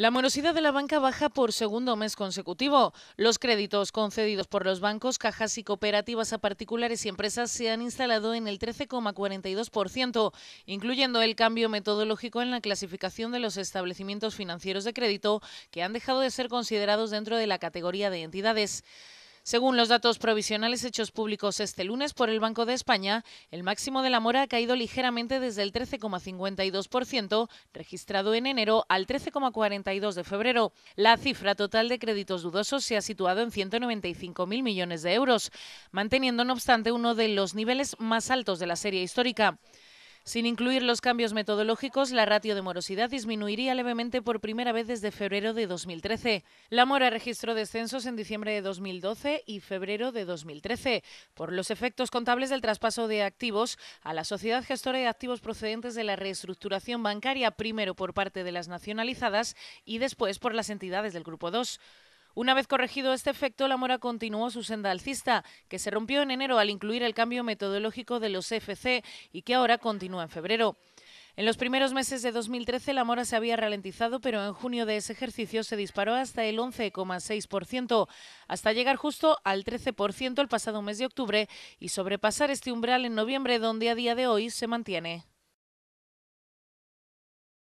La morosidad de la banca baja por segundo mes consecutivo. Los créditos concedidos por los bancos, cajas y cooperativas a particulares y empresas se han instalado en el 13,42%, incluyendo el cambio metodológico en la clasificación de los establecimientos financieros de crédito, que han dejado de ser considerados dentro de la categoría de entidades. Según los datos provisionales hechos públicos este lunes por el Banco de España, el máximo de la mora ha caído ligeramente desde el 13,52% registrado en enero al 13,42% de febrero. La cifra total de créditos dudosos se ha situado en 195.000 millones de euros, manteniendo no obstante uno de los niveles más altos de la serie histórica. Sin incluir los cambios metodológicos, la ratio de morosidad disminuiría levemente por primera vez desde febrero de 2013. La mora registró descensos en diciembre de 2012 y febrero de 2013 por los efectos contables del traspaso de activos a la sociedad gestora de activos procedentes de la reestructuración bancaria, primero por parte de las nacionalizadas y después por las entidades del Grupo 2. Una vez corregido este efecto, la mora continuó su senda alcista, que se rompió en enero al incluir el cambio metodológico de los FC y que ahora continúa en febrero. En los primeros meses de 2013 la mora se había ralentizado, pero en junio de ese ejercicio se disparó hasta el 11,6%, hasta llegar justo al 13% el pasado mes de octubre y sobrepasar este umbral en noviembre, donde a día de hoy se mantiene.